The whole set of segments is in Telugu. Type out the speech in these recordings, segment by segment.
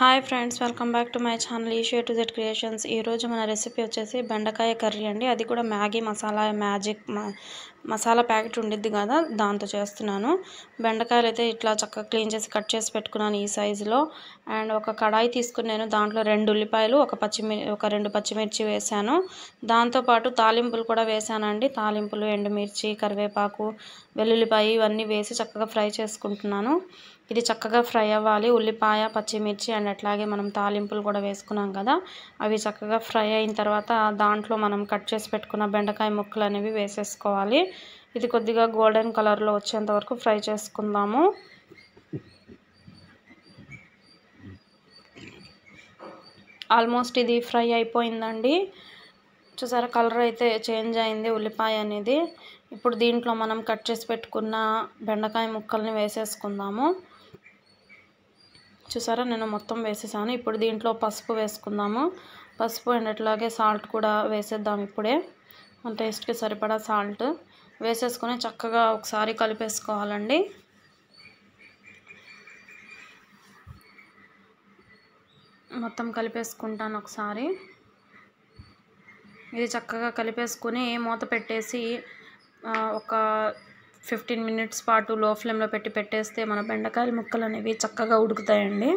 hi friends welcome back to my channel easier to Z creations ఈరోజు మన రెసిపీ వచ్చేసి బెండకాయ కర్రీ అండి అది కూడా Maggi masala magic masala packet ఉండిద్ది కదా దాంతో చేస్తున్నాను బెండకాయలు అయితే ఇట్లా చక్కగా క్లీన్ చేసి కట్ చేసి పెట్టుకున్నాను ఈ సైజులో అండ్ ఒక కడాయి తీసుకుని నేను దాంట్లో రెండు ఉల్లిపాయలు ఒక పచ్చిమిర్చి ఒక రెండు పచ్చిమిర్చి వేశాను దాంతోపాటు తాలింపులు కూడా వేశానండి తాలింపులు ఎండుమిర్చి కరివేపాకు వెల్లుల్లిపాయ ఇవన్నీ వేసి చక్కగా ఫ్రై చేసుకుంటున్నాను ఇది చక్కగా ఫ్రై అవ్వాలి ఉల్లిపాయ పచ్చిమిర్చి అండ్ అట్లాగే మనం తాలింపులు కూడా వేసుకున్నాం కదా అవి చక్కగా ఫ్రై అయిన తర్వాత దాంట్లో మనం కట్ చేసి పెట్టుకున్న బెండకాయ ముక్కలు అనేవి వేసేసుకోవాలి ఇది కొద్దిగా గోల్డెన్ కలర్లో వచ్చేంత వరకు ఫ్రై చేసుకుందాము ఆల్మోస్ట్ ఇది ఫ్రై అయిపోయిందండి చూసారా కలర్ అయితే చేంజ్ అయింది ఉల్లిపాయ అనేది ఇప్పుడు దీంట్లో మనం కట్ చేసి పెట్టుకున్న బెండకాయ ముక్కల్ని వేసేసుకుందాము చూసారా నేను మొత్తం వేసేసాను ఇప్పుడు దీంట్లో పసుపు వేసుకుందాము పసుపు అండ్ అట్లాగే సాల్ట్ కూడా వేసేద్దాం ఇప్పుడే మన టేస్ట్కి సరిపడా సాల్ట్ వేసేసుకొని చక్కగా ఒకసారి కలిపేసుకోవాలండి మొత్తం కలిపేసుకుంటాను ఒకసారి ఇది చక్కగా కలిపేసుకుని మూత పెట్టేసి ఒక ఫిఫ్టీన్ మినిట్స్ పాటు లో ఫ్లేమ్లో పెట్టి పెట్టేస్తే మన బెండకాయల ముక్కలు అనేవి చక్కగా ఉడుకుతాయండి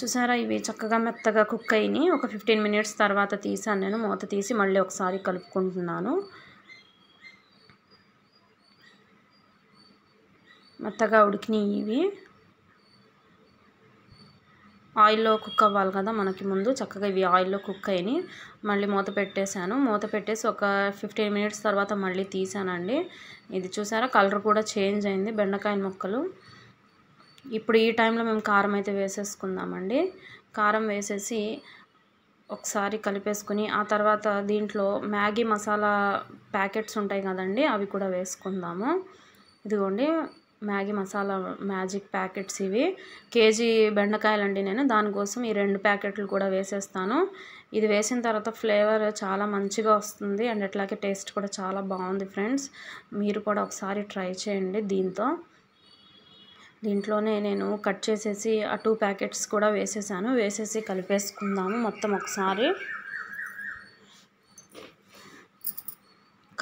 చూసారా ఇవి చక్కగా మెత్తగా కుక్ అయినాయి ఒక ఫిఫ్టీన్ మినిట్స్ తర్వాత తీసాను నేను మూత తీసి మళ్ళీ ఒకసారి కలుపుకుంటున్నాను మెత్తగా ఉడికినాయి ఇవి ఆయిల్లో కుక్ అవ్వాలి కదా మనకి ముందు చక్కగా ఇవి ఆయిల్లో కుక్ అయినాయి మళ్ళీ మూత పెట్టేశాను మూత పెట్టేసి ఒక ఫిఫ్టీన్ మినిట్స్ తర్వాత మళ్ళీ తీసానండి ఇది చూసారా కలర్ కూడా చేంజ్ అయింది బెండకాయ ముక్కలు ఇప్పుడు ఈ టైంలో మేము కారం అయితే వేసేసుకుందామండి కారం వేసేసి ఒకసారి కలిపేసుకుని ఆ తర్వాత దీంట్లో మ్యాగీ మసాలా ప్యాకెట్స్ ఉంటాయి కదండి అవి కూడా వేసుకుందాము ఇదిగోండి మ్యాగీ మసాలా మ్యాజిక్ ప్యాకెట్స్ ఇవి కేజీ బెండకాయలండి నేను దానికోసం ఈ రెండు ప్యాకెట్లు కూడా వేసేస్తాను ఇది వేసిన తర్వాత ఫ్లేవర్ చాలా మంచిగా వస్తుంది అండ్ అట్లాగే టేస్ట్ కూడా చాలా బాగుంది ఫ్రెండ్స్ మీరు కూడా ఒకసారి ట్రై చేయండి దీంతో దీంట్లోనే నేను కట్ చేసేసి ఆ టూ ప్యాకెట్స్ కూడా వేసేసాను వేసేసి కలిపేసుకుందాము మొత్తం ఒకసారి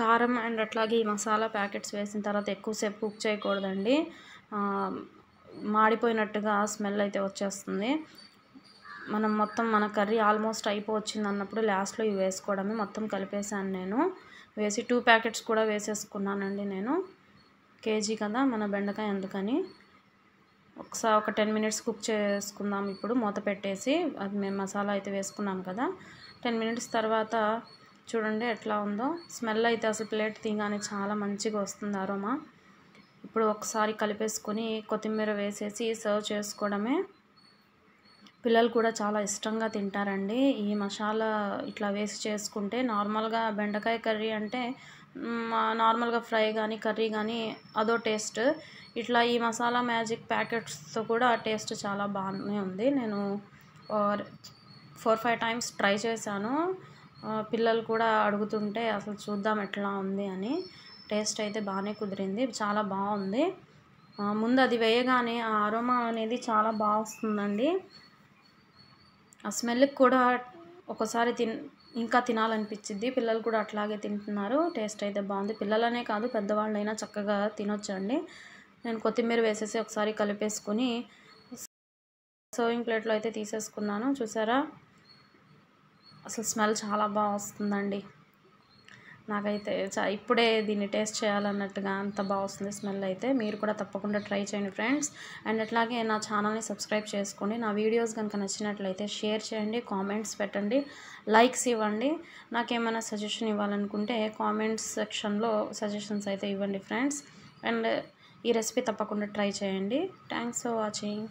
కారం అండ్ అట్లాగే ఈ మసాలా ప్యాకెట్స్ వేసిన తర్వాత ఎక్కువసేపు కుక్ చేయకూడదండి మాడిపోయినట్టుగా స్మెల్ అయితే వచ్చేస్తుంది మనం మొత్తం మన కర్రీ ఆల్మోస్ట్ అయిపోవచ్చింది అన్నప్పుడు లాస్ట్లో ఇవి వేసుకోవడమే మొత్తం కలిపేశాను నేను వేసి టూ ప్యాకెట్స్ కూడా వేసేసుకున్నానండి నేను కేజీ కదా మన బెండకాయ అందుకని ఒకసారి ఒక టెన్ మినిట్స్ కుక్ చేసుకుందాం ఇప్పుడు మూత పెట్టేసి అది మేము మసాలా అయితే వేసుకున్నాం కదా టెన్ మినిట్స్ తర్వాత చూడండి ఎట్లా ఉందో స్మెల్ అయితే అసలు ప్లేట్ తీగానే చాలా మంచిగా వస్తుంది అరోమా ఇప్పుడు ఒకసారి కలిపేసుకొని కొత్తిమీర వేసేసి సర్వ్ చేసుకోవడమే పిల్లలు కూడా చాలా ఇష్టంగా తింటారండి ఈ మసాలా ఇట్లా వేసి చేసుకుంటే నార్మల్గా బెండకాయ కర్రీ అంటే నార్మల్గా ఫ్రై కానీ కర్రీ కానీ అదో టేస్ట్ ఇట్లా ఈ మసాలా మ్యాజిక్ ప్యాకెట్స్తో కూడా టేస్ట్ చాలా బాగానే ఉంది నేను ఫోర్ ఫైవ్ టైమ్స్ ట్రై చేశాను పిల్లలు కూడా అడుగుతుంటే అసలు చూద్దాం ఎట్లా ఉంది అని టేస్ట్ అయితే బాగానే కుదిరింది చాలా బాగుంది ముందు అది వేయగానే ఆ అరోమా అనేది చాలా బాగా వస్తుందండి ఆ స్మెల్కి కూడా ఒకసారి తిన్ ఇంకా తినాలనిపించింది పిల్లలు కూడా అట్లాగే తింటున్నారు టేస్ట్ అయితే బాగుంది పిల్లలనే కాదు పెద్దవాళ్ళైనా చక్కగా తినొచ్చండి నేను కొత్తిమీర వేసేసి ఒకసారి కలిపేసుకుని సర్వింగ్ ప్లేట్లో అయితే తీసేసుకున్నాను చూసారా అసలు స్మెల్ చాలా బాగా వస్తుందండి నాకైతే ఇప్పుడే దీన్ని టేస్ట్ చేయాలన్నట్టుగా అంత బాగా వస్తుంది స్మెల్ అయితే మీరు కూడా తప్పకుండా ట్రై చేయండి ఫ్రెండ్స్ అండ్ అట్లాగే నా ఛానల్ని సబ్స్క్రైబ్ చేసుకోండి నా వీడియోస్ కనుక నచ్చినట్లయితే షేర్ చేయండి కామెంట్స్ పెట్టండి లైక్స్ ఇవ్వండి నాకేమైనా సజెషన్ ఇవ్వాలనుకుంటే కామెంట్స్ సెక్షన్లో సజెషన్స్ అయితే ఇవ్వండి ఫ్రెండ్స్ అండ్ ఈ రెసిపీ తప్పకుండా ట్రై చేయండి థ్యాంక్స్ ఫర్ వాచింగ్